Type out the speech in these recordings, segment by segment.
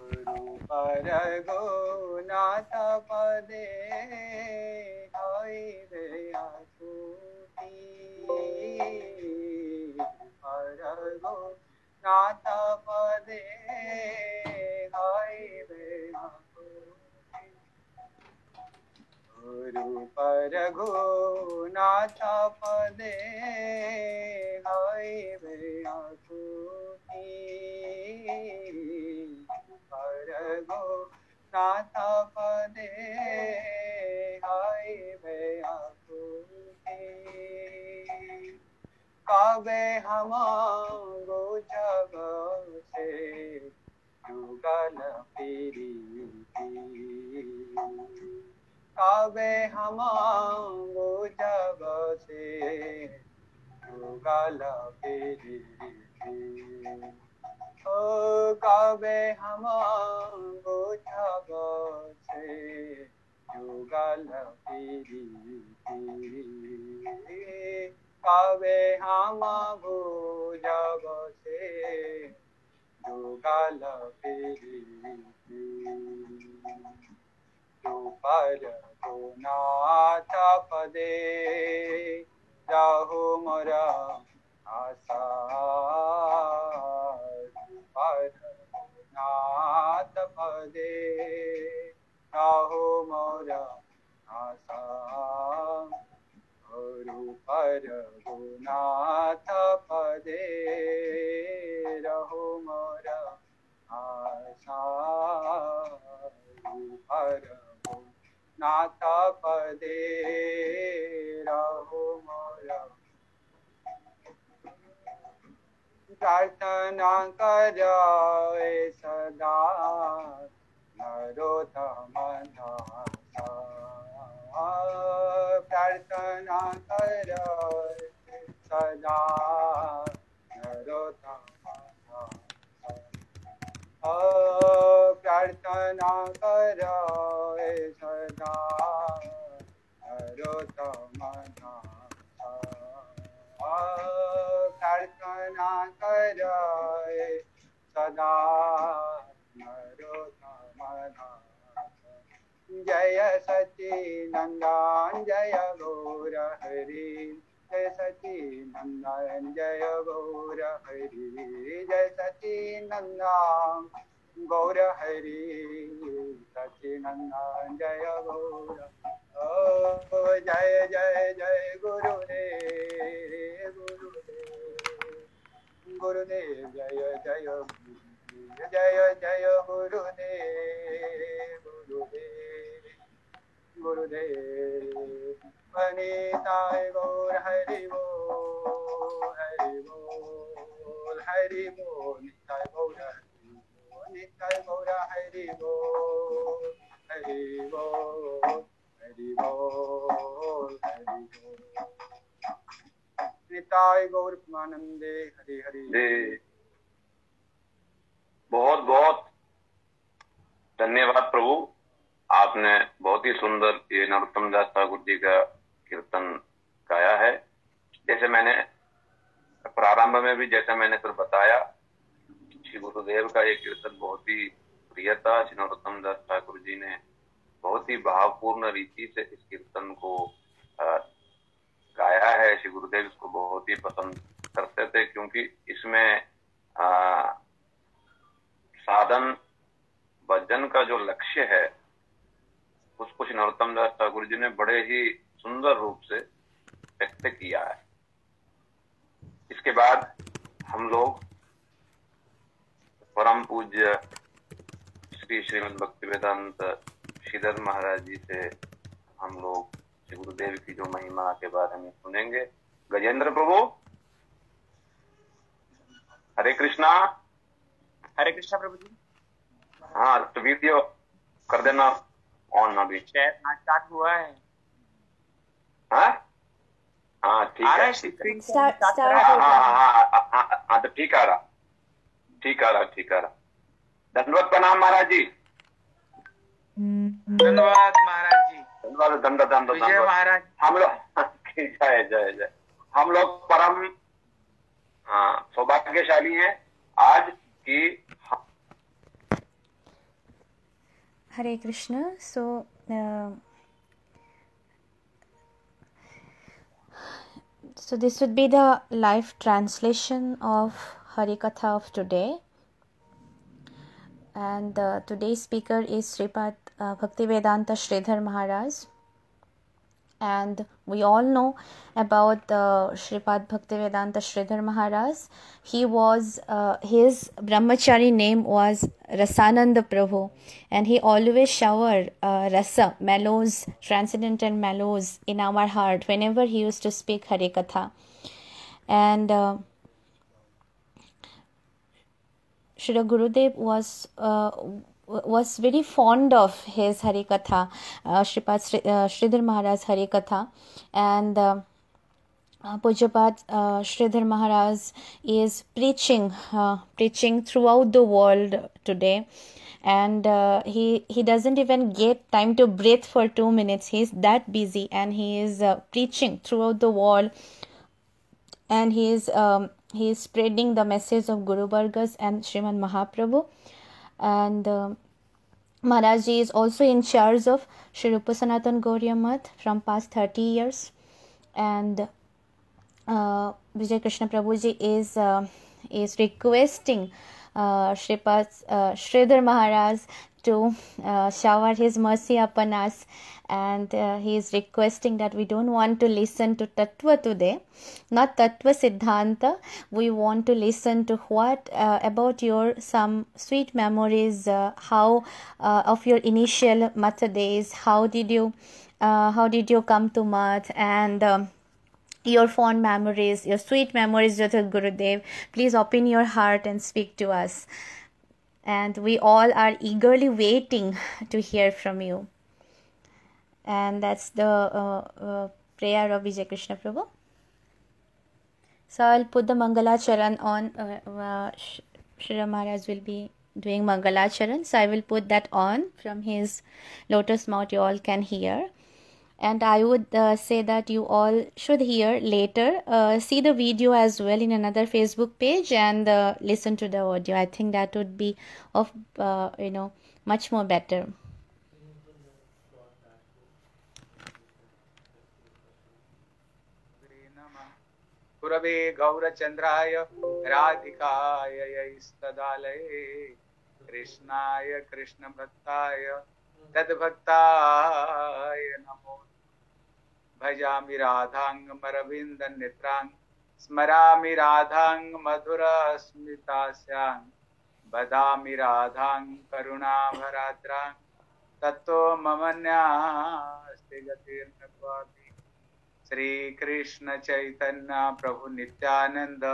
पर रघुनाथ पदे सूती पर रघुनाथ पदे गुरु पर रघुनाथ पदे हई भया सूती हर गो नाता पदे हाय भया काबे हमारो जग से जुगल पीरी काबे हमारो जग से युगल जुगल पीरी काबे हम बोझब से जुगल पीरी काबे हम बोझब से जुगल पीरी पर तो नाथ पदे जाहो मोरा आशा पर नाथ पदे नाहो मोरा आसा गुरु पर गुनाथ पदे रहो मोरा आशा गुरु पर नाथ पदे रहो मोर प्रार्थना करो सदा नरोतम प्रार्थना करो सदा नरोतम प्रार्थना करो सदा नरोतम दर्शना कर सदा जय सची नंदन जय गौर हरि जय सची नंदन जय गौर हरि जय सची नंदन गौर हरि सची नंदन जय गौर ओ जय जय जय गुरु रे Hari Hari Hari Hari Nitai गौर प्रेमानंदे हरे हरे दे बहुत बहुत धन्यवाद प्रभु आपने बहुत ही सुंदर ये नरोत्तम दास ठाकुर जी का कीर्तन गाया है जैसे मैंने प्रारंभ में भी जैसे मैंने फिर बताया श्री गुरुदेव का ये कीर्तन बहुत ही प्रिय था श्री नरोत्तम दास ठाकुर जी ने बहुत ही भावपूर्ण रीति से इस कीर्तन को गाया है श्री गुरुदेव इसको बहुत ही पसंद करते थे क्योंकि इसमें आ, साधन भजन का जो लक्ष्य है उसको श्री नरोत्तम दास ठाकुर जी ने बड़े ही सुंदर रूप से व्यक्त किया है इसके बाद हम लोग परम पूज्य श्री श्रीमद भक्ति वेदांत श्रीधर महाराज जी से हम लोग श्री गुरुदेव की जो महिमा के बारे में सुनेंगे गजेंद्र प्रभु हरे कृष्णा हरे कृष्णा प्रभु जी हाँ तो वीडियो कर देना ऑन अभी शायद स्टार्ट हुआ है हाँ, हाँ ठीक है हाँ तो ठीक आ रहा ठीक आ रहा ठीक आ रहा धन्यवाद प्रणाम महाराज जी धन्यवाद महाराज हम लोग परम हाँ, सौभाग्यशाली हैं आज की Hare Krishna so so this would be the live translation of katha of today and today speaker is Shripad Uh, Bhaktivedanta Sridhar Maharaj. And we all know about the Sripad Bhaktivedanta Sridhar Maharaj. He was, uh, his brahmachari name was Rasananda Prabhu, and he always showered uh, rasa, mellows, transcendental mellows in our heart whenever he used to speak Hari Katha. And uh, Shri Gurudev was uh, was very fond of his Harikatha, uh, Shripad Shridhar uh, Maharaj's Sridhar Maharaj's Harikatha. And uh, uh Pujapat uh, Sridhar Maharaj is preaching, uh, preaching throughout the world today. And uh, he, he doesn't even get time to breathe for two minutes. He's that busy and he is uh, preaching throughout the world. And he is, um, he is spreading the message of Guru Vargas and Sriman Mahaprabhu and uh, um, Maharaj ji is also in charge of Sri Rupa Sanatan Gauriya from past 30 years and uh, Vijay Krishna Prabhuji is uh, is requesting uh, Shripas, uh, Maharaj to uh, shower his mercy upon us and uh, he is requesting that we don't want to listen to tattva today not tattva siddhanta we want to listen to what uh, about your some sweet memories uh, how uh, of your initial matha days how did you uh, how did you come to math and um, your fond memories your sweet memories with gurudev please open your heart and speak to us and we all are eagerly waiting to hear from you. And that's the uh, uh, prayer of Vijay Krishna Prabhu. So I'll put the Mangala Charan on. Uh, uh Sh- Shri Maharaj will be doing Mangala Charan, so I will put that on from his lotus mouth. You all can hear and i would uh, say that you all should hear later uh, see the video as well in another facebook page and uh, listen to the audio i think that would be of uh, you know much more better गुरवे गौरचन्द्राय राधिकाय यैस्तदालये कृष्णाय कृष्णभक्ताय तद्भक्ताय नमो भजामि राधाङ्गमरविन्दनेत्राङ् स्मरामि राधाङ्गमधुरस्मितास्यां वदामि राधां करुणाभरात्रां तत्तो ममन्यास्ति गतिर्न क्वापि श्रीकृष्णचैतन्यप्रभुनित्यानन्द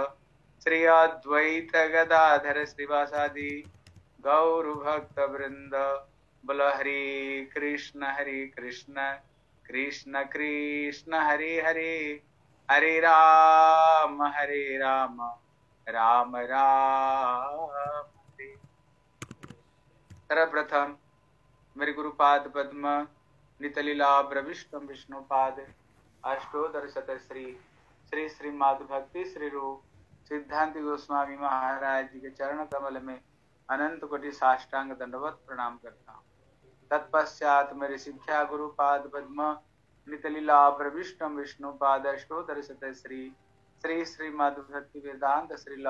श्री अद्वैत अद्वैतगदाधर श्रीवासादि गौरभक्तवृन्द बोल हरे कृष्ण हरे कृष्ण कृष्ण कृष्ण हरे हरे हरे राम हरे राम राम राम सर्वप्रथम मेरे गुरुपाद पद्म नितलीलाभ रविष्णम विष्णुपाद अष्टोदर शत श्री श्री श्री माधु भक्ति श्री रूप सिद्धांत गोस्वामी महाराज जी के चरण कमल में अनंत कोटि साष्टांग दंडवत प्रणाम करता हूँ तत्पश्चात मेरे शिक्षा गुरु पाद पद्म नितलीला विष्णु पाद अष्टोतर सत श्री श्री श्री मधुभक्ति वेदांत श्री श्रील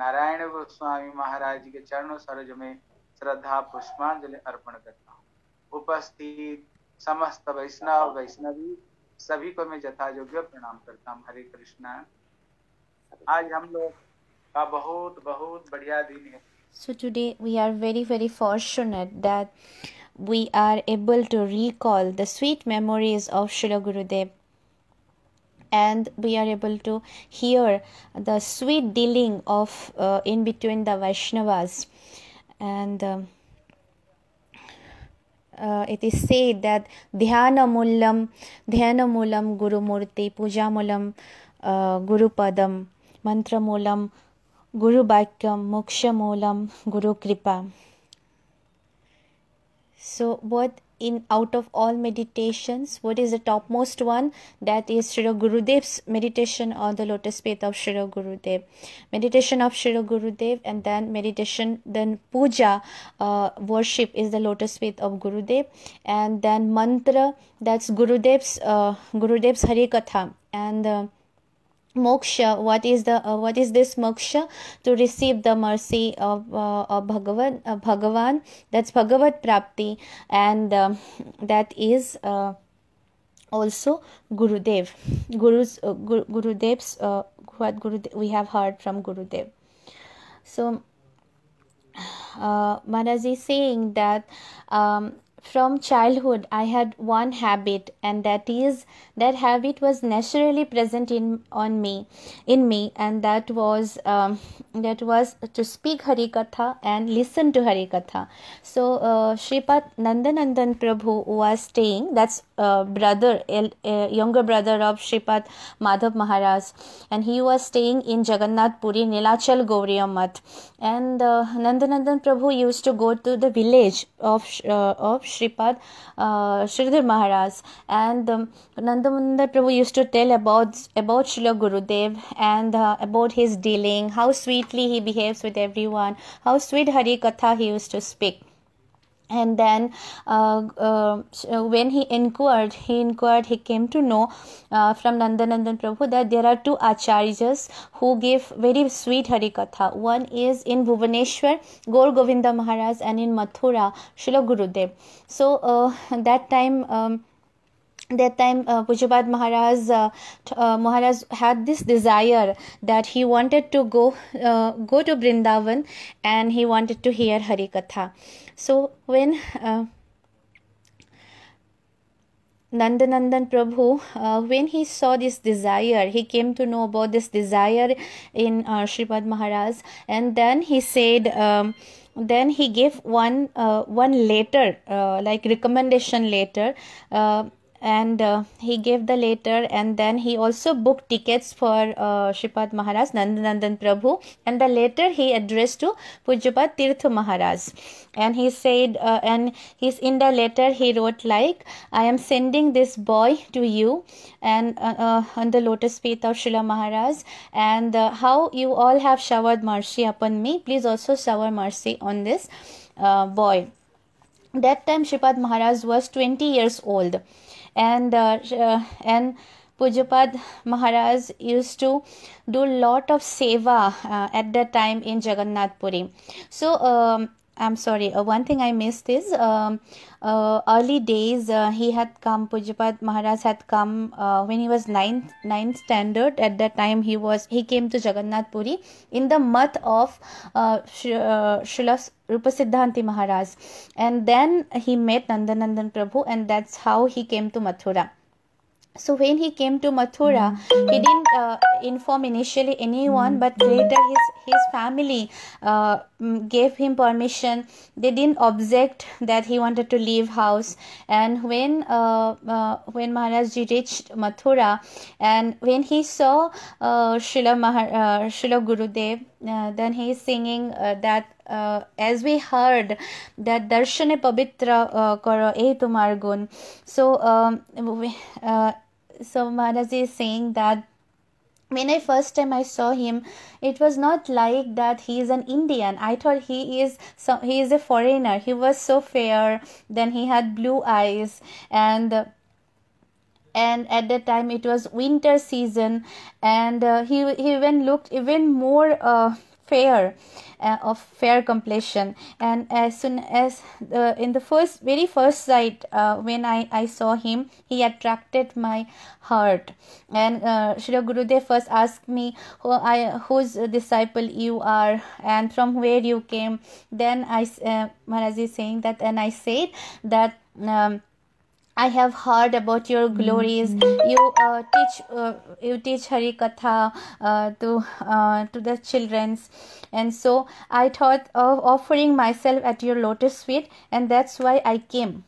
नारायण गोस्वामी महाराज के चरणों सरज में श्रद्धा पुष्पांजलि अर्पण करता हूँ उपस्थित समस्त वैष्णव वैष्णवी सभी को मैं यथा योग्य प्रणाम करता हूँ हरे कृष्णा आज हम लोग का बहुत बहुत बढ़िया दिन है So today we are very very fortunate that we are able to recall the sweet memories of Srila Gurudev and we are able to hear the sweet dealing of uh, in between the Vaishnavas and um, uh, it is said that dhyanamullam Guru gurumurti pujamulam uh, gurupadam mantramulam Moolam, Guru Kripa. So, what in out of all meditations, what is the topmost one? That is Sri Gurudev's meditation on the lotus path of Sri Gurudev. Meditation of Sri Gurudev and then meditation, then puja, uh, worship is the lotus path of Gurudev, and then mantra that's Gurudev's uh, Gurudev's Hari Katha and. Uh, moksha what is the uh, what is this moksha to receive the mercy of, uh, of bhagavan uh, bhagavan that's bhagavat prapti and um, that is uh, also gurudev guru's uh, Guru gurudev's uh, what gurudev we have heard from gurudev so uh, Maharaj is saying that um, from childhood, I had one habit, and that is that habit was naturally present in on me, in me, and that was um, that was to speak Harikatha and listen to Harikatha. So uh, Sripat Nandanandan Prabhu was staying. That's uh, brother, uh, younger brother of Sripat Madhav Maharaj, and he was staying in Jagannath Puri, Nilachal Gauriyamath, and uh, Nandanandan Prabhu used to go to the village of uh, of Shripad uh, Shridhar Maharaj and um, Nandamundar Prabhu used to tell about about Srila Gurudev and uh, about his dealing, how sweetly he behaves with everyone, how sweet Hari Katha he used to speak and then uh, uh, uh, when he inquired he inquired he came to know uh, from nandanandan prabhu that there are two acharyas who give very sweet harikatha one is in bhuvaneshwar gaur govinda maharaj and in mathura shila gurudev so uh, that time um, that time uh, Pujabad Maharaj uh, uh, Maharaj had this desire that he wanted to go uh, go to Brindavan and he wanted to hear Hari Katha. So when uh, Nandanandan Prabhu, uh, when he saw this desire, he came to know about this desire in uh, Shripad Maharaj, and then he said, um, then he gave one uh, one letter, uh, like recommendation letter. Uh, and uh, he gave the letter and then he also booked tickets for uh, Shripat Maharaj Nandanandan Prabhu and the letter he addressed to Pujyapat Tirth Maharaj and he said uh, and he's in the letter he wrote like I am sending this boy to you and uh, uh on the lotus feet of Srila Maharaj and uh, how you all have showered mercy upon me please also shower mercy on this uh, boy that time Shripad Maharaj was 20 years old and uh, uh, and Pujapad Maharaj used to do lot of seva uh, at that time in Jagannath Puri. So um, I'm sorry. Uh, one thing I missed is um, uh, early days. Uh, he had come. Pujapad Maharaj had come uh, when he was ninth ninth standard. At that time, he was he came to Jagannath Puri in the month of uh, uh, Srila Rupa Siddhanti Maharaj, and then he met Nandanandan Prabhu, and that's how he came to Mathura so when he came to mathura he didn't uh, inform initially anyone but later his his family uh, Mm, gave him permission they didn't object that he wanted to leave house and when uh, uh, when maharaj ji reached mathura and when he saw uh, Srila, Mahar, uh, gurudev uh, then he is singing uh, that uh, as we heard that darshane pavitra uh, karo e eh, tumar gun so um, uh, so maharaj ji is saying that when i first time i saw him it was not like that he is an indian i thought he is so he is a foreigner he was so fair then he had blue eyes and and at that time it was winter season and uh, he he even looked even more uh, fair uh, of fair complexion and as soon as the, in the first very first sight uh, when I, I saw him he attracted my heart and uh, Shri Gurudev first asked me who I whose disciple you are and from where you came then I uh, Maharaj is saying that and I said that um, I have heard about your glories. Mm-hmm. You uh, teach uh, you teach Harikatha uh, to uh, to the childrens, and so I thought of offering myself at your lotus feet, and that's why I came.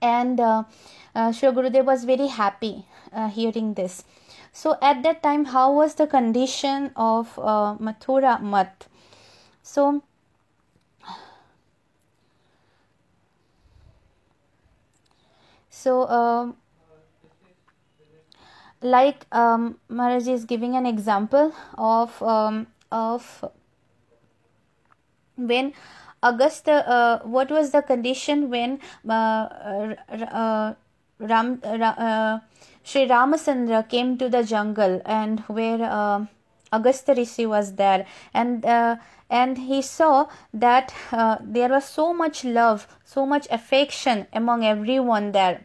And uh, uh, Sri Gurudev was very happy uh, hearing this. So at that time, how was the condition of uh, Mathura Math? So so um, like um, Maharaj is giving an example of um, of when Augusta uh, what was the condition when uh, uh, Ram uh, Sri Ramasandra came to the jungle and where um, Augusta Rishi was there and uh, and he saw that uh, there was so much love, so much affection among everyone there.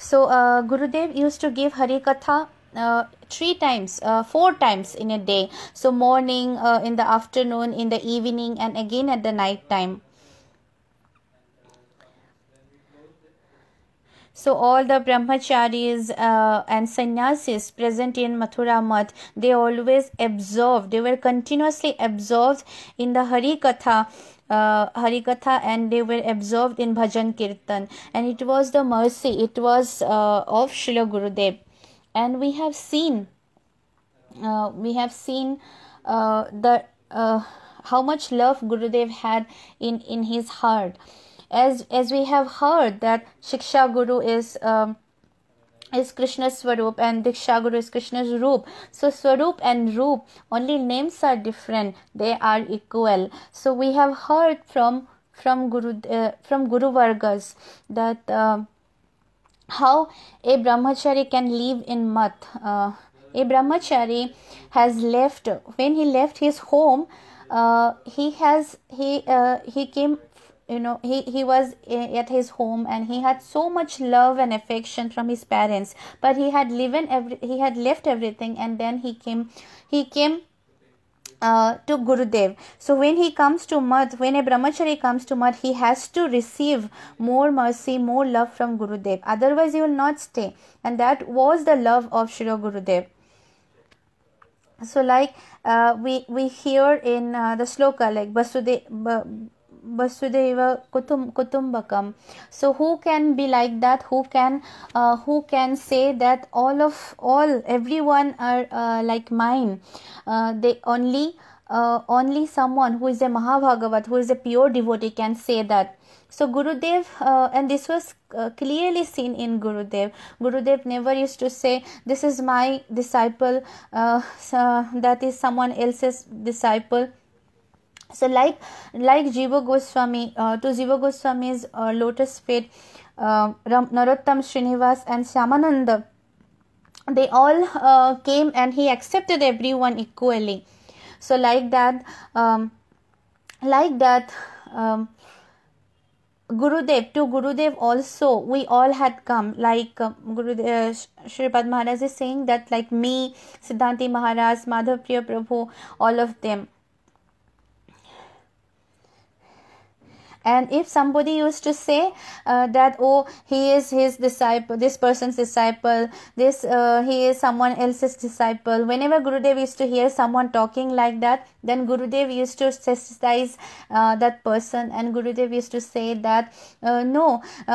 So, uh, Gurudev used to give Hari Katha uh, three times, uh, four times in a day. So, morning, uh, in the afternoon, in the evening, and again at the night time. So all the brahmacharis uh, and sannyasis present in Mathura Math, they always absorbed, they were continuously absorbed in the Hari Katha. Uh, Harikatha and they were absorbed in Bhajan Kirtan and it was the mercy, it was uh, of Srila Gurudev and we have seen, uh, we have seen uh, the uh, how much love Gurudev had in, in his heart as as we have heard that shiksha guru is um, is Krishna's Swarup and Diksha Guru is Krishna's Roop. So Swarup and Roop only names are different. They are equal. So we have heard from from Guru uh, from Guru Vargas that uh, how a brahmachari can live in mat. Uh, a brahmachari has left when he left his home. Uh, he has he uh, he came you know he he was at his home and he had so much love and affection from his parents but he had lived every he had left everything and then he came he came uh, to Gurudev. So when he comes to Madh, when a brahmachari comes to Madh, he has to receive more mercy, more love from Gurudev. Otherwise, he will not stay. And that was the love of Shri Gurudev. So like uh, we we hear in uh, the sloka like Basudev vasudeva kutum, kutumbakam so who can be like that who can uh, who can say that all of all everyone are uh, like mine uh, they only uh, only someone who is a mahabhagavat who is a pure devotee can say that so gurudev uh, and this was uh, clearly seen in gurudev gurudev never used to say this is my disciple uh, so that is someone else's disciple so like like jiva goswami uh, to jiva goswami's uh, lotus feet uh, narottam srinivas and shamananda they all uh, came and he accepted everyone equally so like that um, like that um, Gurudev to Gurudev also we all had come like uh, Gurudev uh, Shripad Maharaj is saying that like me Siddhanti Maharaj Madhav Priya Prabhu all of them and if somebody used to say uh, that oh he is his disciple this person's disciple this uh, he is someone else's disciple whenever gurudev used to hear someone talking like that then gurudev used to chastise uh, that person and gurudev used to say that uh, no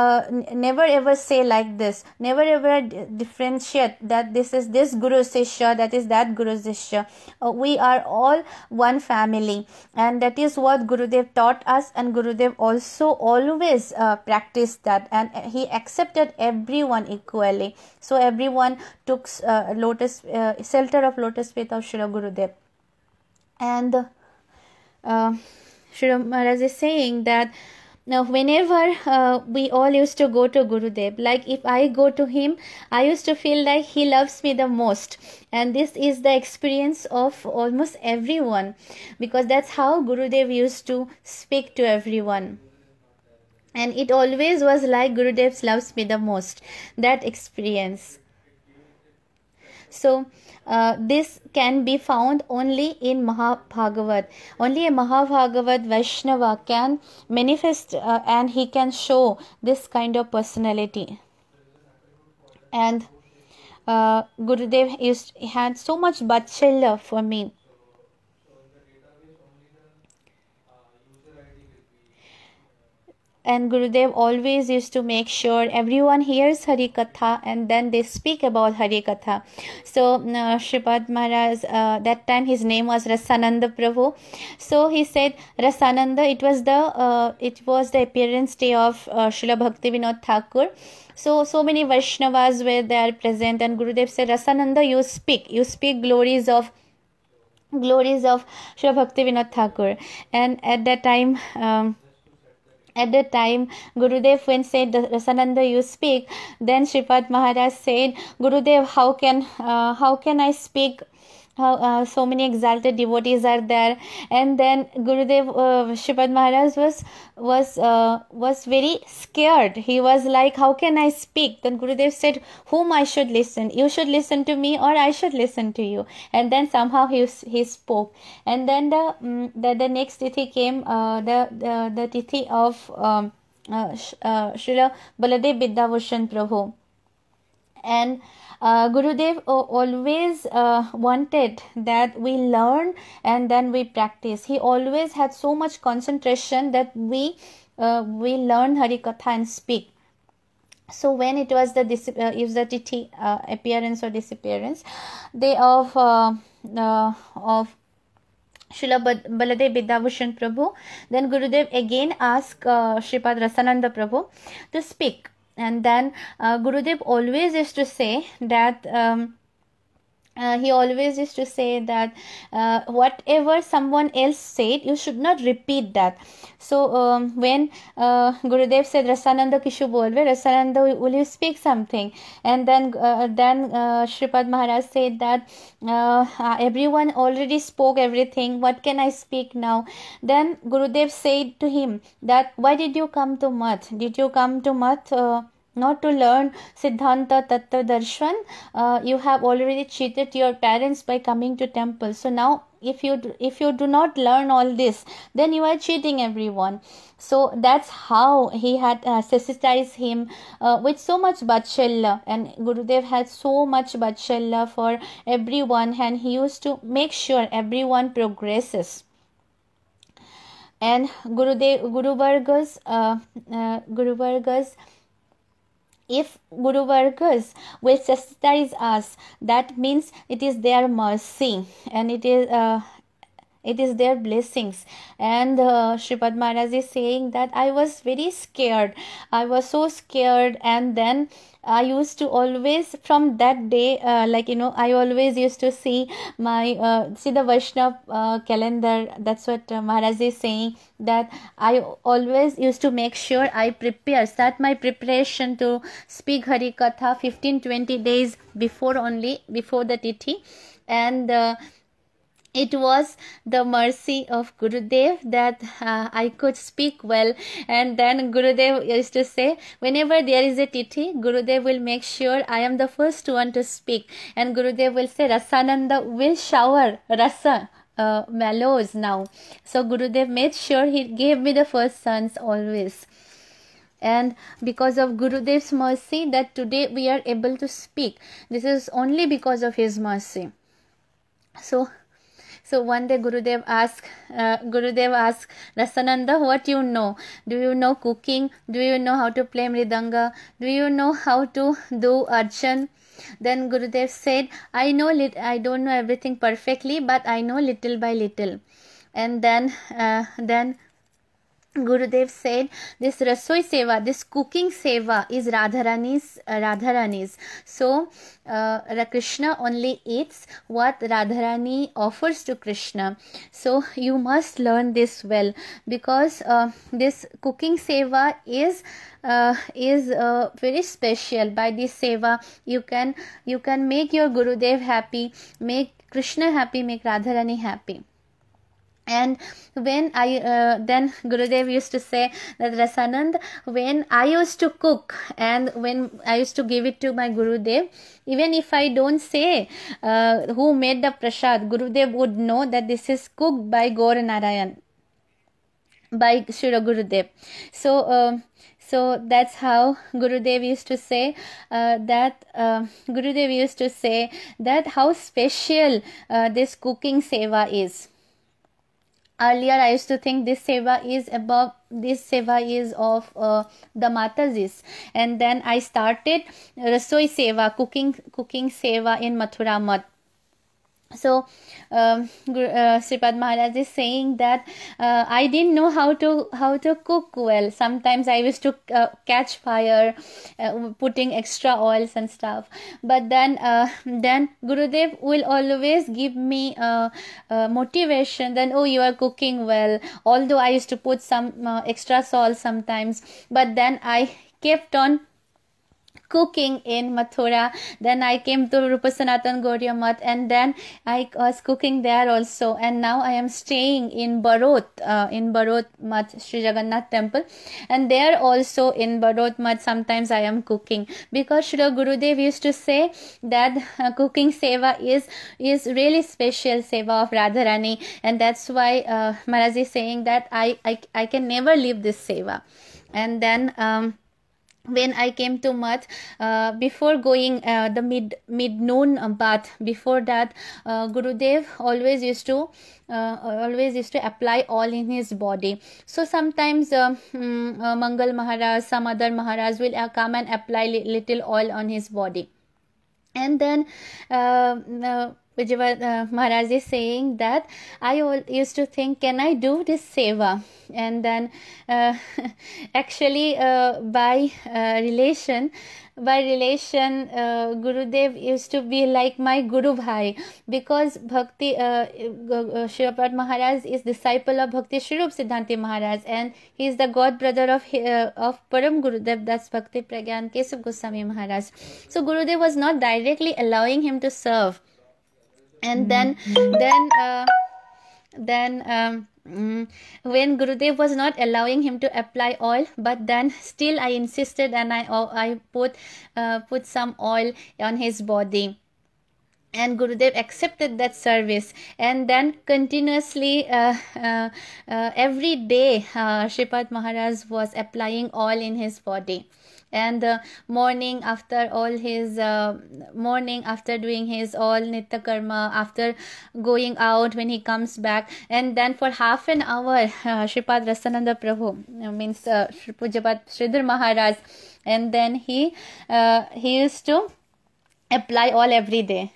uh, never ever say like this never ever differentiate that this is this guru shishya that is that guru shishya uh, we are all one family and that is what gurudev taught us and gurudev also always uh, practiced that and he accepted everyone equally so everyone took uh, lotus uh, shelter of lotus feet of Guru Gurudev and uh, Sri Maharaj is saying that now whenever uh, we all used to go to gurudev like if i go to him i used to feel like he loves me the most and this is the experience of almost everyone because that's how gurudev used to speak to everyone and it always was like gurudev loves me the most that experience so, uh, this can be found only in Mahabhagavat. Only a Mahabhagavat Vaishnava can manifest uh, and he can show this kind of personality. And uh, Gurudev used, had so much bachilla for me and Gurudev always used to make sure everyone hears Hari Katha and then they speak about Hari Katha. So uh, Shripad Maharaj, uh, that time his name was Rasananda Prabhu. So he said Rasananda. It was the uh, it was the appearance day of uh, Srila Bhakti Vinod Thakur. So so many Vaishnavas were there present, and Gurudev said Rasananda, you speak, you speak glories of glories of Shri Bhakti Vinod Thakur. And at that time. Um, at the time, Gurudev, when said, Rasananda, you speak, then Sripad Maharaj said, Gurudev, how can, uh, how can I speak? uh, so many exalted devotees are there and then gurudev uh, shipad maharaj was was uh, was very scared he was like how can i speak then gurudev said whom i should listen you should listen to me or i should listen to you and then somehow he he spoke and then the um, the, the next tithi came uh, the, the the tithi of um, uh, uh, Baladev Vidyavushan Prabhu and uh, Gurudev uh, always uh, wanted that we learn and then we practice. He always had so much concentration that we uh, we learn Harikatha and speak. So when it was the uh, if the titi uh, appearance or disappearance, day of uh, uh, of Srila Baladev Vidyavushan Prabhu, then Gurudev again asked uh, Sripad Rasananda Prabhu to speak and then uh, gurudev always used to say that um, uh, he always used to say that uh, whatever someone else said you should not repeat that so um, when uh, gurudev said rasananda kishu bolve rasananda will you speak something and then uh, then uh, shripad maharaj said that uh, uh, everyone already spoke everything what can i speak now then gurudev said to him that why did you come to math did you come to math not to learn siddhanta tattva darshan uh, you have already cheated your parents by coming to temple so now if you do, if you do not learn all this then you are cheating everyone so that's how he had uh, sensitized him uh, with so much bachella and gurudev had so much bachella for everyone and he used to make sure everyone progresses and gurudev guru vargas uh, uh, guru vargas if guru workers will chastise us that means it is their mercy and it is uh, it is their blessings and uh, Shripad Maharaj is saying that I was very scared I was so scared and then I used to always from that day uh, like you know I always used to see my uh, see the Vaishnav uh, calendar that's what uh, Maharaj is saying that I always used to make sure I prepare start my preparation to speak Hari Katha 15 20 days before only before the tithi and uh, it was the mercy of Gurudev that uh, I could speak well. And then Gurudev used to say, whenever there is a titi, Gurudev will make sure I am the first one to speak. And Gurudev will say, Rasananda will shower rasa. Uh, mallows now. So Gurudev made sure he gave me the first sons always. And because of Gurudev's mercy that today we are able to speak. This is only because of his mercy. So so one day Gurudev asked, uh, Gurudev asked Rasananda, what you know? Do you know cooking? Do you know how to play mridanga? Do you know how to do archan? Then Gurudev said, I know lit- I don't know everything perfectly, but I know little by little. And then, uh, then Gurudev said this rasoi seva this cooking seva is Radharani's Radharani's so Krishna only it's what Radharani offers to Krishna so you must learn this well because this cooking seva is is very special by this seva you can you can make your Gurudev happy make Krishna happy make Radharani happy and when i uh, then gurudev used to say that rasanand when i used to cook and when i used to give it to my gurudev even if i don't say uh, who made the prasad gurudev would know that this is cooked by gaur narayan by Shri Gurudev. So, uh, so that's how Gurudev used to say uh, that uh, Gurudev used to say that how special uh, this cooking seva is earlier i used to think this seva is above this seva is of uh, the matajis and then i started rasoi seva cooking cooking seva in mathura mat so um, uh, Sripad Maharaj is saying that uh, I didn't know how to how to cook well. Sometimes I used to uh, catch fire, uh, putting extra oils and stuff. But then uh, then Gurudev will always give me uh, motivation. Then oh you are cooking well. Although I used to put some extra salt sometimes, but then I kept on cooking in Mathura. Then I came to Rupasana Sanatan Math and then I was cooking there also. And now I am staying in Barot, uh, in Barot Math Sri Jagannath Temple. And there also in Barot Math, sometimes I am cooking because Sri Gurudev used to say that uh, cooking seva is is really special seva of Radharani. And that's why uh, Maharaj is saying that I, I, I can never leave this seva. And then, um, when i came to math uh, before going uh, the mid mid noon bath um, before that uh, gurudev always used to uh, always used to apply all in his body so sometimes um, mangal maharaj some other maharaj will uh, come and apply li- little oil on his body and then uh, Maharaj is saying that I used to think, can I do this seva? And then uh, actually uh, by uh, relation, by relation, uh, Gurudev used to be like my Guru Bhai because Bhakti uh, uh Maharaj is disciple of Bhakti Shirup Siddhanti Maharaj and he is the god brother of uh, of Param Gurudev, that's Bhakti Pragyan Kesav Goswami Maharaj. So Gurudev was not directly allowing him to serve and hmm. then then uh, then um, mm, when Gurudev was not allowing him to apply oil, but then still I insisted and I I put uh, put some oil on his body and gurudev accepted that service and then continuously uh, uh, uh, every day uh, maharaj was applying all in his body and the morning after all his uh, morning after doing his all nitya karma after going out when he comes back and then for half an hour uh, Shripad Rasananda Prabhu uh, means uh, Pujapat Sridhar Maharaj and then he uh, he used to apply all every day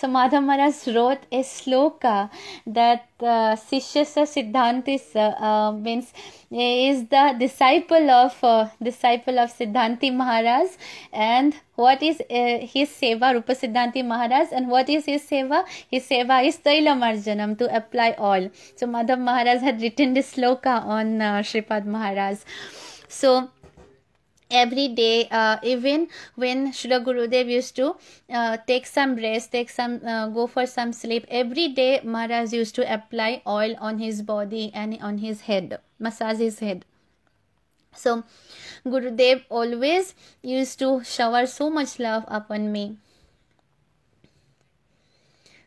so Samadha Mara's wrote a sloka that uh, Sishyasa Siddhantisa uh, uh, means is the disciple of uh, disciple of Siddhanti Maharaj and what is uh, his seva Rupa Siddhanti Maharaj and what is his seva his seva is Tailam to apply all so Madhav Maharaj had written this sloka on uh, Shripad Maharaj so every day uh, even when Guru Gurudev used to uh, take some rest take some uh, go for some sleep every day Maharaj used to apply oil on his body and on his head massage his head so Gurudev always used to shower so much love upon me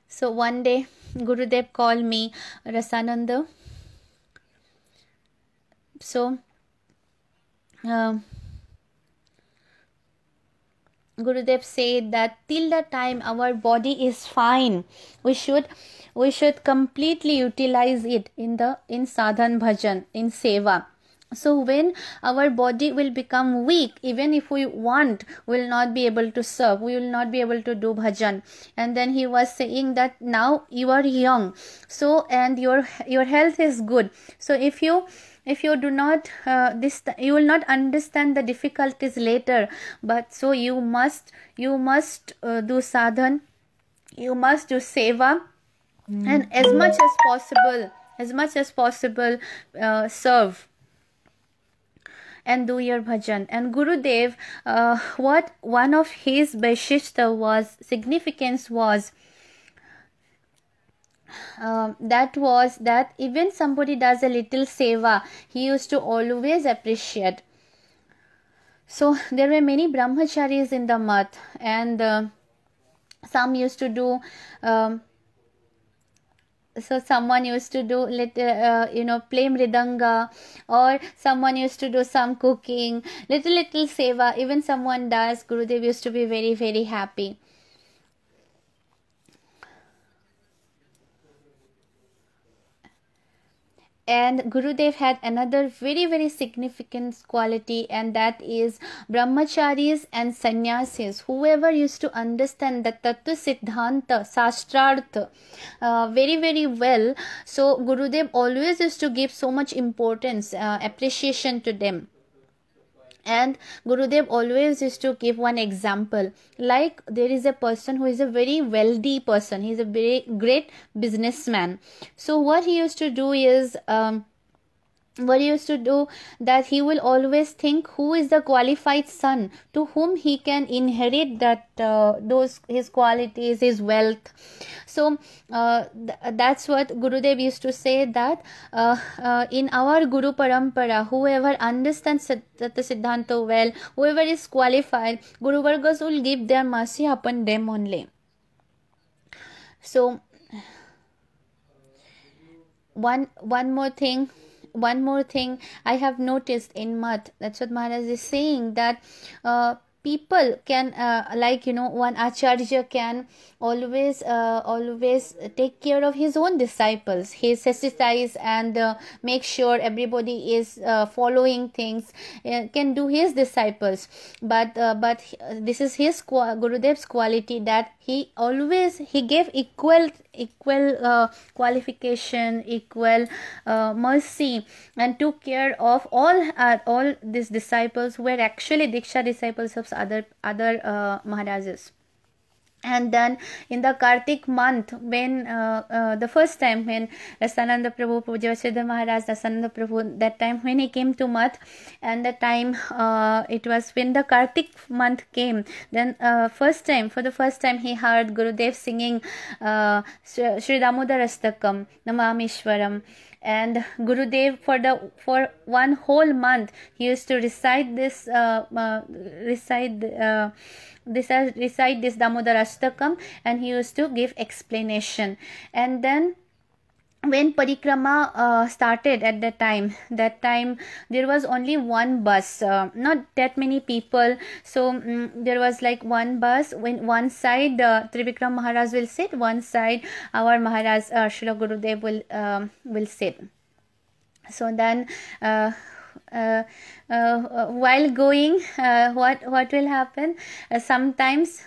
so one day Gurudev called me Rasananda so uh, gurudev said that till the time our body is fine we should we should completely utilize it in the in sadhan bhajan in seva so when our body will become weak even if we want we will not be able to serve we will not be able to do bhajan and then he was saying that now you are young so and your your health is good so if you if you do not uh, this you will not understand the difficulties later but so you must you must uh, do sadhan you must do seva and as much as possible as much as possible uh, serve and do your bhajan. And Gurudev, uh, what one of his Vaishishta was, significance was, um, that was that even somebody does a little seva, he used to always appreciate. So there were many brahmacharis in the math, and uh, some used to do um, so someone used to do little uh, uh, you know play mridanga or someone used to do some cooking little little seva even someone does gurudev used to be very very happy and gurudev had another very very significant quality and that is brahmacharis and sannyasis whoever used to understand the tattva siddhanta sastrartha uh, very very well so gurudev always used to give so much importance uh, appreciation to them and gurudev always used to give one example like there is a person who is a very wealthy person he's a very great businessman so what he used to do is um, what he used to do that he will always think who is the qualified son to whom he can inherit that uh, those his qualities his wealth so uh, th- that's what gurudev used to say that uh, uh in our guru parampara whoever understands the siddhanta well whoever is qualified guru vargas will give their mercy upon them only so one one more thing one more thing I have noticed in Math, that's what Maharaj is saying that uh, people can uh, like you know one acharya can always uh, always take care of his own disciples he sensitize and uh, make sure everybody is uh, following things uh, can do his disciples but uh, but this is his gurudev's quality that he always he gave equal equal uh, qualification equal uh, mercy and took care of all uh, all these disciples were actually diksha disciples of other other uh, maharajas and then in the Kartik month, when uh, uh, the first time when Rasananda Prabhu, Pujavashidha Maharaj, Rasananda Prabhu, that time when he came to Math, and the time uh, it was when the Kartik month came, then uh, first time, for the first time, he heard Gurudev singing uh, Sri Damodar Astakam, and Gurudev for the for one whole month he used to recite this uh, uh, recite uh, this recite this Damodar Ashtakam and he used to give explanation and then when parikrama uh, started at that time that time there was only one bus uh, not that many people so um, there was like one bus when one side uh, trivikram maharaj will sit one side our maharaj uh, shri gurudev will uh, will sit so then uh, uh, uh, uh, while going uh, what what will happen uh, sometimes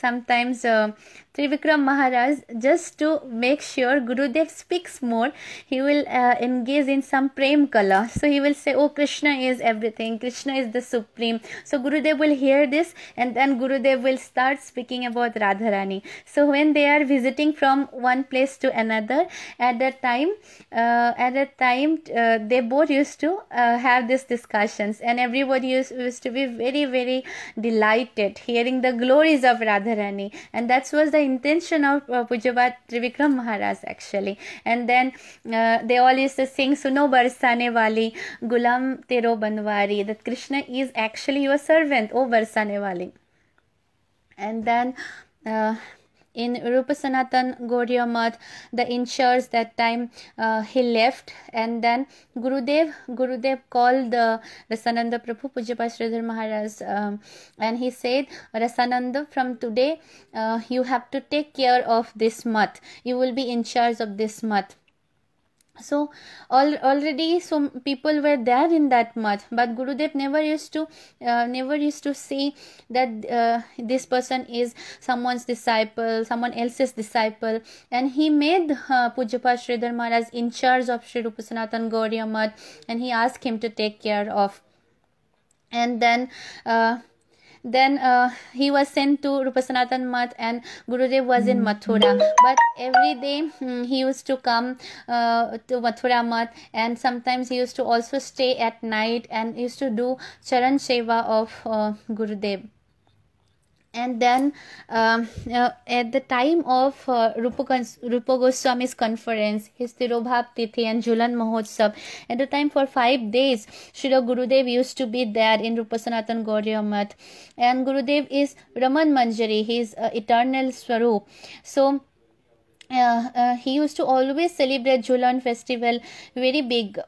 sometimes uh, Trivikram Maharaj just to make sure Gurudev speaks more he will uh, engage in some prem kala so he will say oh Krishna is everything Krishna is the supreme so Gurudev will hear this and then Gurudev will start speaking about Radharani so when they are visiting from one place to another at that time uh, at that time uh, they both used to uh, have these discussions and everybody used, used to be very very delighted hearing the glories of Radharani Radharani, and that was the intention of uh, Pujabat Trivikram Maharaj actually. And then uh, they all used to sing Suno Barsane Wali, Gulam Tero Banwari, that Krishna is actually your servant, O Barsane Wali. And then uh, in Rupa Sanatan Gauriya Math, the insurers that time uh, he left and then Gurudev Gurudev called the Rasananda Prabhu Pujapa Sridhar Maharaj um, and he said Rasananda from today uh, you have to take care of this math you will be in charge of this math so all, already some people were there in that mud but gurudev never used to uh, never used to say that uh, this person is someone's disciple someone else's disciple and he made uh, pujapa sridhar maharaj in charge of sri Rupasana gauriya mud and he asked him to take care of and then uh, then uh, he was sent to Rupasanathan Math and Gurudev was in Mathura. But every day hmm, he used to come uh, to Mathura Math and sometimes he used to also stay at night and used to do Charan Seva of uh, Gurudev and then um, uh, at the time of uh, Rupa, Rupa Goswami's conference, his Tirobhav Tithi and Julan Mahotsav, at the time for five days, Srila Gurudev used to be there in Rupa Sanatan Gauriya And Gurudev is Raman Manjari, he is uh, eternal Swarup. So, uh, uh, he used to always celebrate Julan festival very big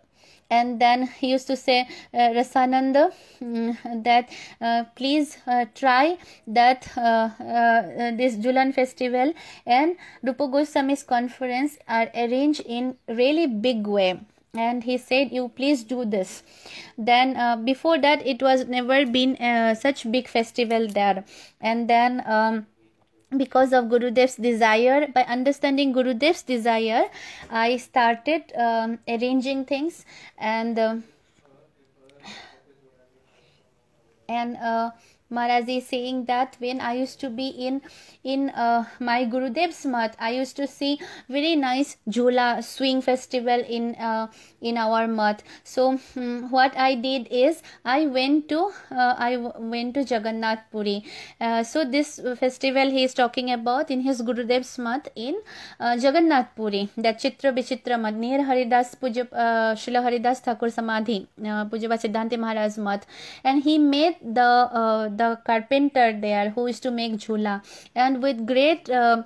and then he used to say uh, rasananda mm, that uh, please uh, try that uh, uh, this julan festival and rupa goswami's conference are arranged in really big way and he said you please do this then uh, before that it was never been uh, such big festival there and then um, because of Gurudev's desire, by understanding Gurudev's desire, I started um, arranging things and uh, and uh, Maharaj is saying that when I used to be in in uh, my Gurudev's Math, I used to see very nice Jula swing festival in uh, in our Math. So um, what I did is I went to uh, I went to Jagannath Puri. Uh, so this festival he is talking about in his Gurudev's Math in uh, Jagannath Puri. That Chitra Bichitra Math near Haridas Puja uh, Shila Haridas Thakur Samadhi uh, Pujaba Siddhanti Maharaj's Math, and he made the uh, the carpenter there who is to make jhula and with great uh,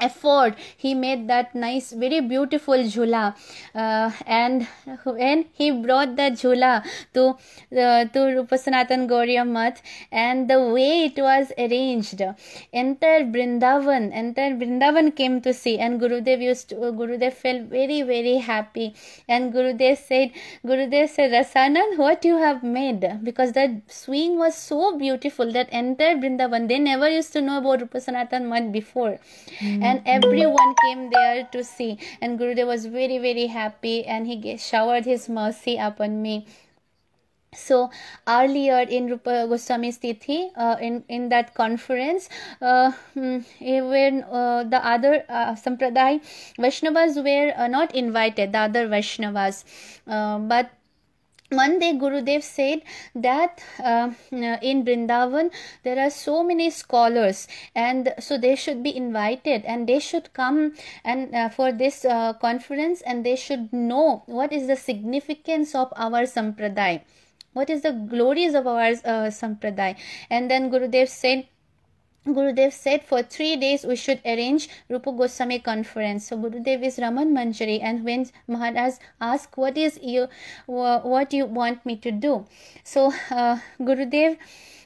effort he made that nice very beautiful jhula uh, and when he brought the jhula to uh, to rupasanatan gauriya math and the way it was arranged enter brindavan enter brindavan came to see and gurudev used to, uh, gurudev felt very very happy and gurudev said gurudev said rasanan what you have made because that swing was so beautiful that enter brindavan they never used to know about rupasanatan math before mm and everyone came there to see and gurudev was very very happy and he showered his mercy upon me so earlier in Rupa Goswami's Tithi, uh, in, in that conference, uh, hmm, uh, the other uh, Sampradaya Vaishnavas were uh, not invited, the other Vaishnavas, uh, but one day gurudev said that uh, uh in brindavan there are so many scholars and so they should be invited and they should come and uh, for this uh, conference and they should know what is the significance of our sampradaya what is the glories of our uh, sampradaya and then gurudev said Gurudev said for three days we should arrange Rupa Goswami conference. So Gurudev is Raman Manjari and when Maharaj asked what is you what you want me to do. So uh, Gurudev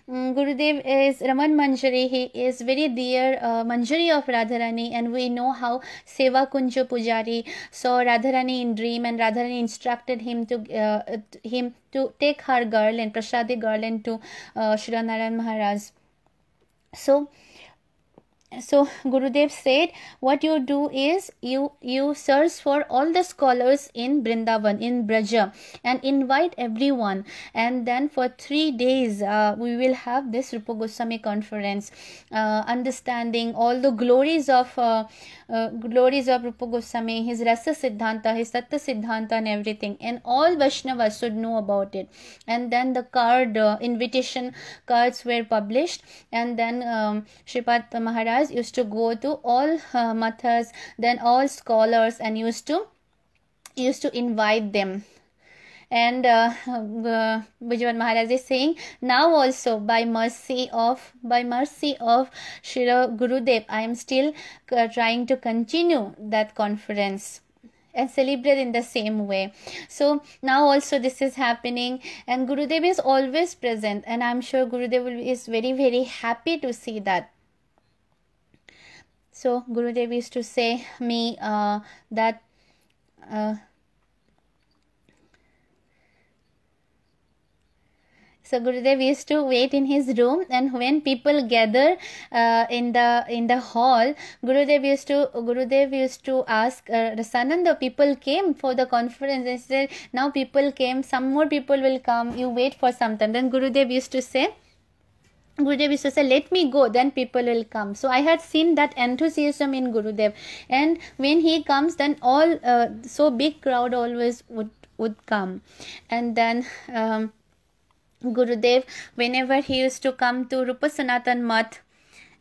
mm, Gurudev is Raman Manjari. He is very dear uh, Manjari of Radharani, and we know how Seva Kunjo Pujari saw Radharani in dream, and Radharani instructed him to uh, him to take her girl and Prasadi girl and to uh, Narayan Maharaj so so gurudev said what you do is you you search for all the scholars in brindavan in braja and invite everyone and then for 3 days uh, we will have this rupa goswami conference uh, understanding all the glories of uh, uh glories of rupa goswami his rasa siddhanta his satta siddhanta and everything and all vaishnavas should know about it and then the card uh, invitation cards were published and then um, Shripad Maharaj used to go to all uh, mathas, then all scholars and used to used to invite them and uh, uh, Maharaj is saying now also by mercy of by mercy of Shira Gurudev I am still uh, trying to continue that conference and celebrate in the same way so now also this is happening and Gurudev is always present and I'm sure Gurudev is very very happy to see that so Gurudev used to say me uh, that uh, So Gurudev used to wait in his room, and when people gather uh, in the in the hall, Gurudev used to Gurudev used to ask uh, People came for the conference. and said, "Now people came. Some more people will come. You wait for some time." Then Gurudev used to say Gurudev used to say, let me go, then people will come. So I had seen that enthusiasm in Gurudev. And when he comes, then all, uh, so big crowd always would, would come. And then, um, Gurudev, whenever he used to come to Rupa Sanatan Math,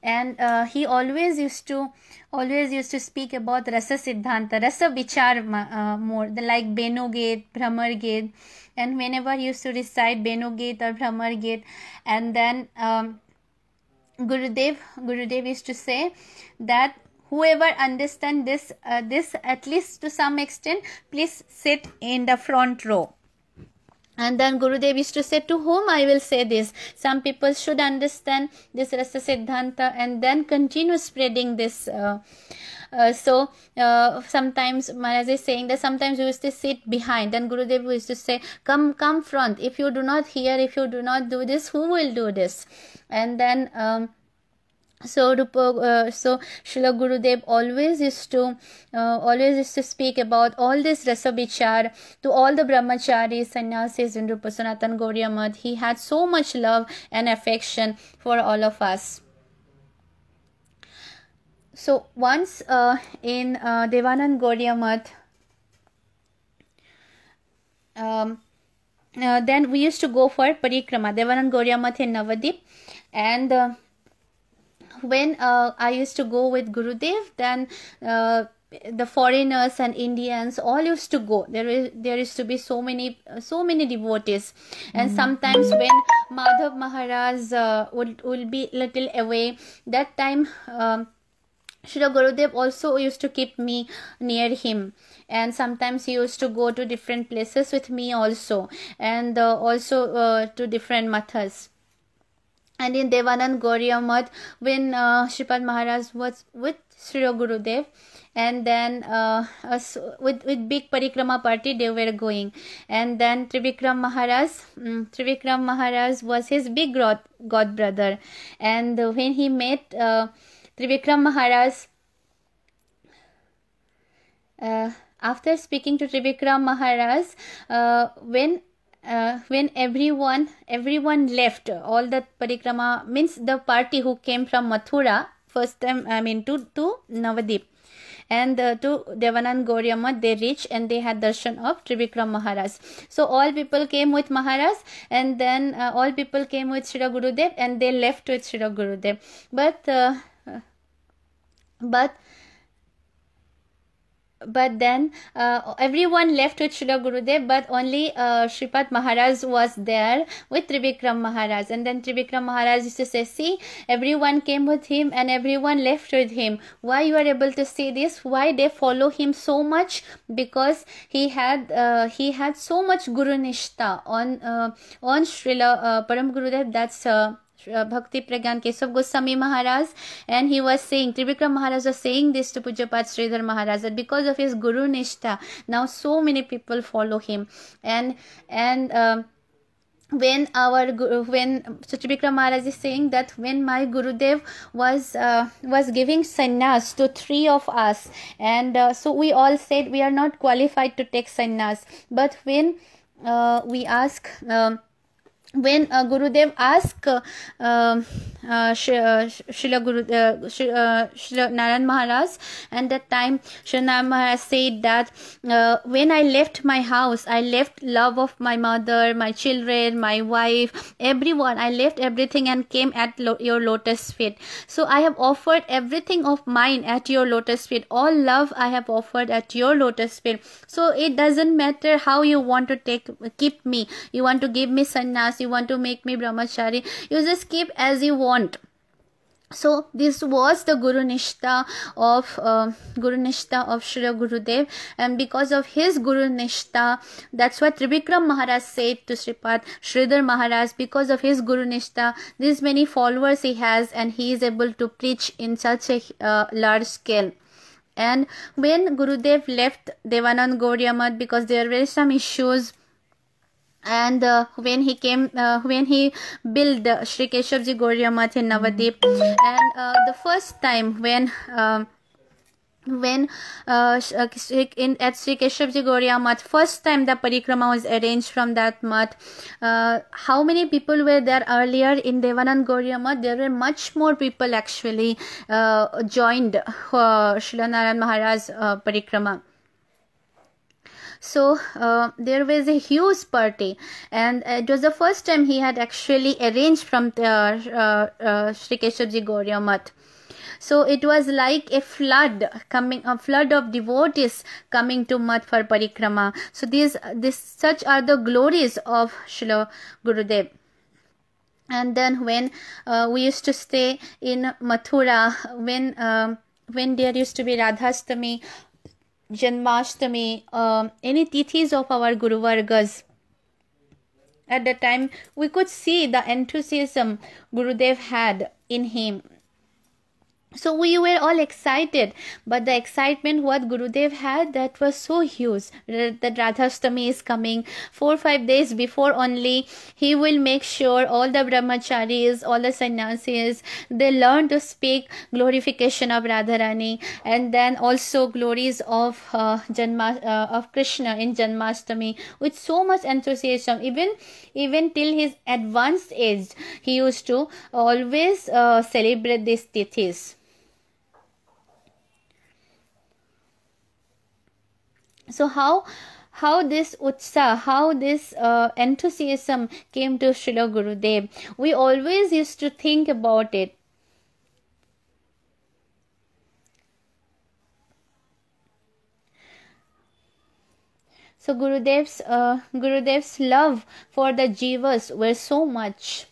and uh, he always used to always used to speak about rasa siddhanta rasa vichar uh, more the like beno gate and whenever he used to recite beno or brahmar and then um, gurudev gurudev used to say that whoever understand this uh, this at least to some extent please sit in the front row and then Gurudev used to say, To whom I will say this? Some people should understand this Rasa Siddhanta and then continue spreading this. Uh, uh, so uh, sometimes Maharaj is saying that sometimes we used to sit behind and Gurudev used to say, Come, come front. If you do not hear, if you do not do this, who will do this? And then um, so Rupa, uh, so Srila Gurudev always used to uh, always used to speak about all this rasabichar to all the brahmacharis sannyasis in Rupa Sanatan Gauriya He had so much love and affection for all of us. So once uh, in uh, Devanand Gauriya um, uh, then we used to go for parikrama Devanand Gauriya in Navadip and uh, when uh, I used to go with Gurudev, then uh, the foreigners and Indians all used to go. There is there used to be so many so many devotees, and mm. sometimes when Madhav Maharaj uh, would will be little away, that time. Um, Guru Gurudev also used to keep me near him and sometimes he used to go to different places with me also and uh, also uh, to different mathas and in Devanand Goriamad, when uh, Shripad Maharaj was with Sri Gurudev and then uh, uh, with, with big parikrama party they were going and then Trivikram Maharaj um, Trivikram Maharaj was his big god, god brother and when he met uh, Trivikram Maharaj uh, after speaking to Trivikram Maharaj uh, when uh, when everyone everyone left all the parikrama means the party who came from mathura first time i mean to to navadip and uh, to Devanand Goryama they reached and they had darshan of Trivikram Maharaj. So all people came with Maharaj and then uh, all people came with Sri Gurudev and they left with Sri Gurudev. But uh, but but then uh, everyone left with Srila Gurudev, but only uh, Shripad Maharaj was there with Tribikram Maharaj. And then Tribikram Maharaj used to say, see, everyone came with him and everyone left with him. Why you are able to see this? Why they follow him so much? Because he had uh, he had so much Guru Nishta on, uh, on Srila uh, Param Gurudev. That's... Uh, uh, Bhakti Pragyan Kesav Goswami Maharaj and he was saying, Tribikram Maharaj was saying this to Pujapat Sridhar Maharaj that because of his Guru Nishtha, now so many people follow him and and um, when our when Chaturvikram Maharaj is saying that when my Gurudev was uh, was giving sannyas to three of us and uh, so we all said we are not qualified to take sannyas but when uh, we ask um, when uh, Gurudev asked uh, uh, uh Guru, uh, uh, Srila Narayan Maharaj, and that time Srila Narayan Maharaj said that uh, when I left my house, I left love of my mother, my children, my wife, everyone. I left everything and came at lo your lotus feet. So I have offered everything of mine at your lotus feet. All love I have offered at your lotus feet. So it doesn't matter how you want to take keep me. You want to give me sannyas you want to make me brahmachari you just keep as you want so this was the guru nishta of uh, guru nishta of shri gurudev and because of his guru nishta that's what tribikram maharaj said to sripad shridhar maharaj because of his guru nishta these many followers he has and he is able to preach in such a uh, large scale and when gurudev left devanand Goriamad, because there were some issues and uh, when he came uh, when he built uh, Shri Keshavji Gauriya Math in Navadip and uh, the first time when um, when uh, uh in at Shri Keshavji Gauriya Math first time the parikrama was arranged from that math uh, how many people were there earlier in Devanand Gauriya Math there were much more people actually uh, joined uh, Shri Maharaj uh, parikrama so uh, there was a huge party, and it was the first time he had actually arranged from the, uh, uh, uh, Sri Keshavji Gauriya So it was like a flood coming, a flood of devotees coming to Math for Parikrama. So these, this, such are the glories of Srila Gurudev and then when uh, we used to stay in mathura when uh, when there used to be radhastami Janmashtami, um, any tithis of our Guru Vargas. At the time, we could see the enthusiasm Gurudev had in him so we were all excited but the excitement what gurudev had that was so huge that radhashtami is coming four or five days before only he will make sure all the brahmacharis all the sannyasis they learn to speak glorification of radharani and then also glories of uh, Janma, uh, of krishna in janmashtami with so much enthusiasm even even till his advanced age he used to always uh, celebrate these tithis so how how this utsa, how this uh, enthusiasm came to Srila Gurudev. We always used to think about it. So Gurudev's, uh, Gurudev's love for the jivas were so much.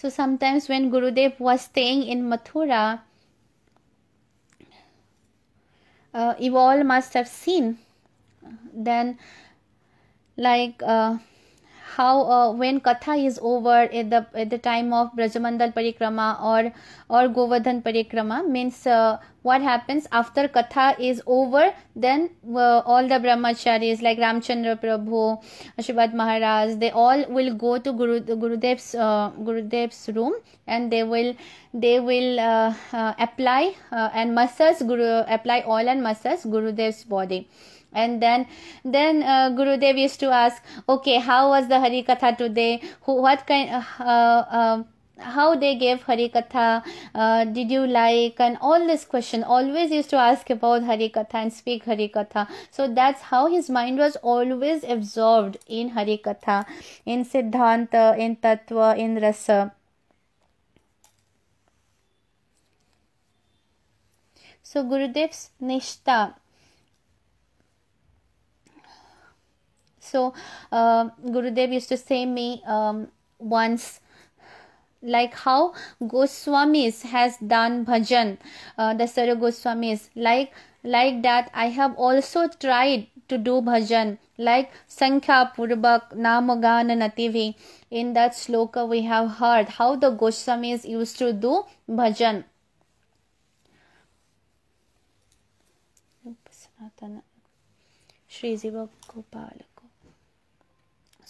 So sometimes when Gurudev was staying in Mathura, uh, you all must have seen. Then, like uh, how uh, when Katha is over at the at the time of Brajamandal Parikrama or or Govardhan Parikrama means uh, what happens after Katha is over then uh, all the brahmacharis like Ramchandra Prabhu, Ashwat Maharaj they all will go to Guru Gurudev's uh, Gurudev's room and they will they will uh, uh, apply and massage Guru apply oil and massage Gurudev's body and then then uh, gurudev used to ask okay how was the hari katha today who what kind uh, uh, uh how they gave Harikatha, uh, did you like, and all this question. Always used to ask about Harikatha and speak Harikatha. So that's how his mind was always absorbed in Harikatha, in Siddhanta, in Tatva, in Rasa. So Gurudev's Nishta so uh, gurudev used to say me um, once like how goswamis has done bhajan uh, the Sarya goswamis like like that i have also tried to do bhajan like sankhya purvak namagana nativi in that sloka we have heard how the goswamis used to do bhajan Shri Jiva Gopal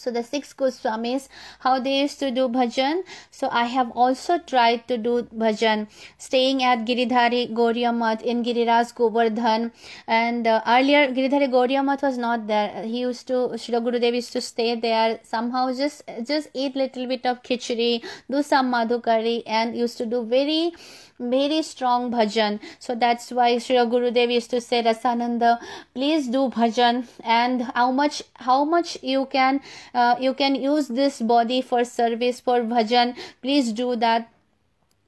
So the six Goswamis, how they used to do bhajan. So I have also tried to do bhajan, staying at Giridhari Gauriya in Giriraj Govardhan. And uh, earlier Giridhari Gauriya was not there. He used to, Srila Gurudev used to stay there somehow just, just eat little bit of khichdi, do some madhukari and used to do very very strong bhajan. So that's why Sri Gurudev used to say, Rasananda, please do bhajan and how much how much you can uh, you can use this body for service for bhajan please do that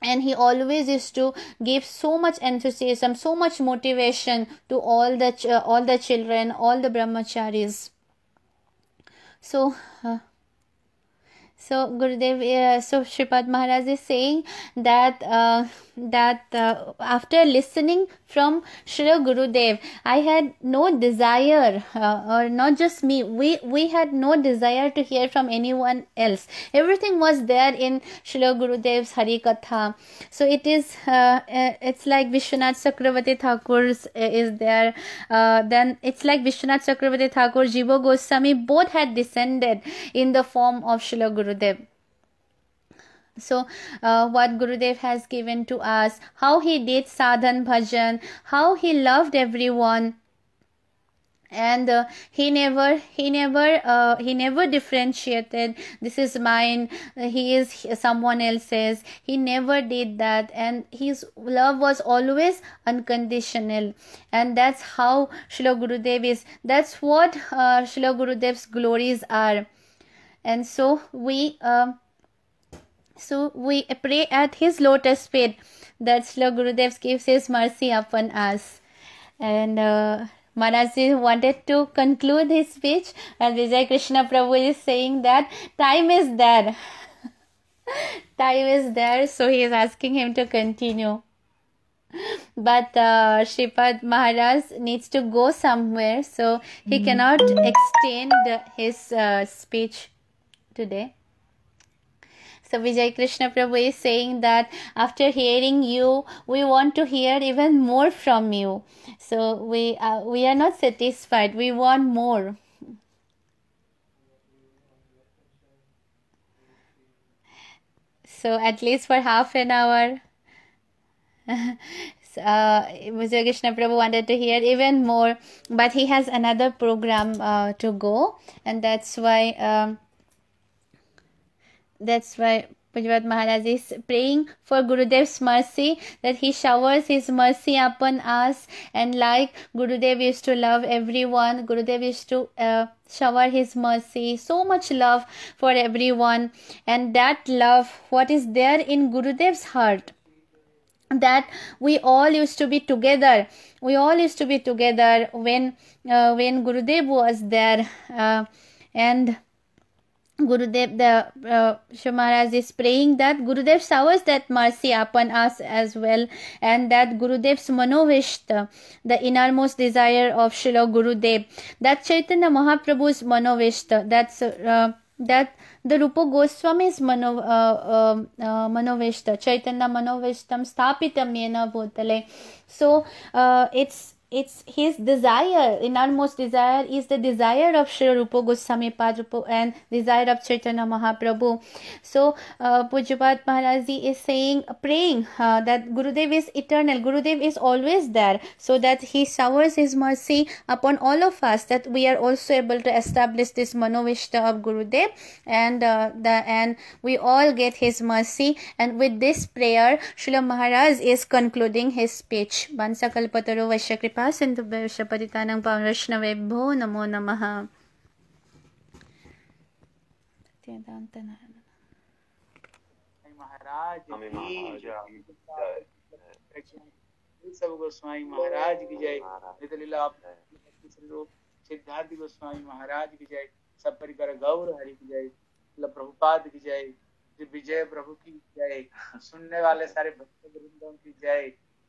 and he always used to give so much enthusiasm so much motivation to all the ch- uh, all the children all the brahmacharis so uh, so Gurudev, uh, so Shripad Maharaj is saying that uh, that uh, after listening from Shri Gurudev, I had no desire, uh, or not just me, we we had no desire to hear from anyone else. Everything was there in Shri Gurudev's Hari Katha. So it is, uh, uh, it's like Vishwanath Chakravarti Thakur's is there. Uh, then it's like Vishwanath Chakravarti Thakur, Jiva Goswami, both had descended in the form of Shri Gurudev. Gurudev. So, uh, what Gurudev has given to us, how he did sadhan bhajan, how he loved everyone and uh, he never he never uh, he never differentiated this is mine uh, he is someone else's he never did that and his love was always unconditional and that's how Srila Gurudev is that's what uh, Srila Gurudev's glories are and so we um, so we pray at his lotus feet that Sri Gurudev gives his mercy upon us. And uh, Maharaj wanted to conclude his speech, and Vijay Krishna Prabhu is saying that time is there. time is there, so he is asking him to continue. But uh, Shripad Maharaj needs to go somewhere, so he hmm. cannot extend his uh, speech today. So Vijay Krishna Prabhu is saying that after hearing you, we want to hear even more from you. So we uh, we are not satisfied. We want more. So at least for half an hour. uh, Mr. Krishna Prabhu wanted to hear even more, but he has another program uh, to go, and that's why um, that's why Pujavat Maharaj is praying for Gurudev's mercy that he showers his mercy upon us and like Gurudev used to love everyone, Gurudev used to uh, shower his mercy, so much love for everyone and that love what is there in Gurudev's heart that we all used to be together we all used to be together when uh, when gurudev was there uh, and Gurudev, the uh, is praying that Gurudev showers that mercy upon us as well, and that Gurudev's Manovishta, the innermost desire of Srila Gurudev, that Chaitanya Mahaprabhu's Manovishta, that's uh, that the Rupa Goswami's Mano, uh, um, uh, uh, Manovishta, Chaitanya Manovishtam Sthapitam Yena Bhutale. So uh, it's it's his desire, innermost desire is the desire of Sri Rupa Goswami Padrupu and desire of Chaitanya Mahaprabhu. So uh, Pujapat Maharaji is saying, praying uh, that Gurudev is eternal, Gurudev is always there so that he showers his mercy upon all of us that we are also able to establish this Manovishta of Gurudev and uh, the and we all get his mercy and with this prayer Srila Maharaj is concluding his speech. Bansa Kalpataru Vaishya Kripa सिंधुभ्यश परितानां वैष्णवेभ्यो नमो नम सब गोस्वामी महाराज की जय सिद्धार्थ गोस्वामी महाराज की जय सब परिकर गौर हरि की जय मतलब प्रभुपाद की जय विजय प्रभु की जय सुनने वाले सारे भक्त वृंदों की जय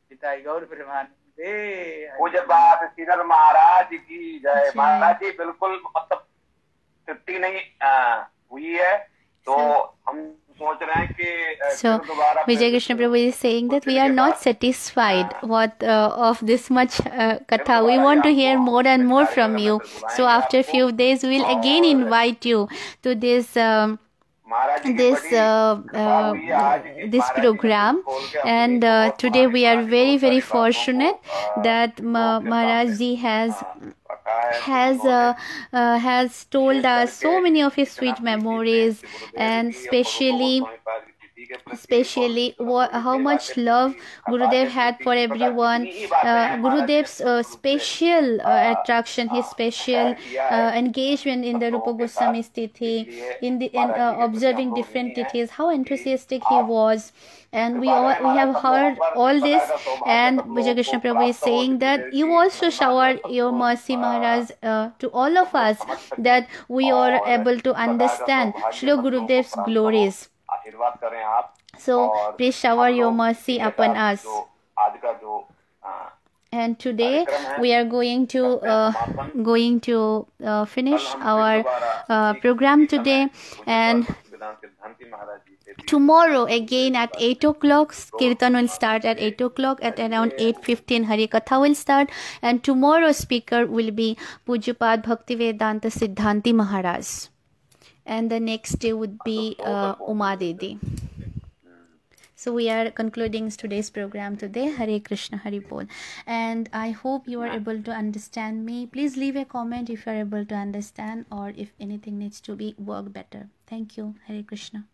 पिता गौर प्रेमान पूज्य बाप श्रीधर महाराज की जय महाराज जी बिल्कुल मतलब तृप्ति नहीं आ, हुई है तो हम so Vijay Krishna Prabhu is saying that we are not satisfied what uh, of this much uh, katha we want to hear more and more from you so after few days we will again invite you to this um, this uh, uh, this program and uh, today we are very very fortunate uh, that Ma- has uh, has uh, uh, has told us so many of his sweet memories and especially especially how much love Gurudev had for everyone. Uh, Gurudev's uh, special uh, attraction, his special uh, engagement in the Rupa Goswami in the in, uh, observing different details, how enthusiastic he was. And we all we have heard all this, and Vijay Prabhu is saying that you also shower your mercy, Maharaj, uh, to all of us that we are able to understand Guru Gurudev's glories. आशीर्वाद करें आप so please shower your mercy upon us आज का जो and today we are going to uh, going to uh, finish our uh, program today and tomorrow again at 8 o'clock kirtan will start at 8 o'clock at around 8.15 hari katha will start and tomorrow speaker will be pujupad bhaktivedanta siddhanti maharaj and the next day would be uh, Uma Devi. So we are concluding today's program today. Hare Krishna Hari Bol. And I hope you are able to understand me. Please leave a comment if you are able to understand or if anything needs to be worked better. Thank you. Hare Krishna.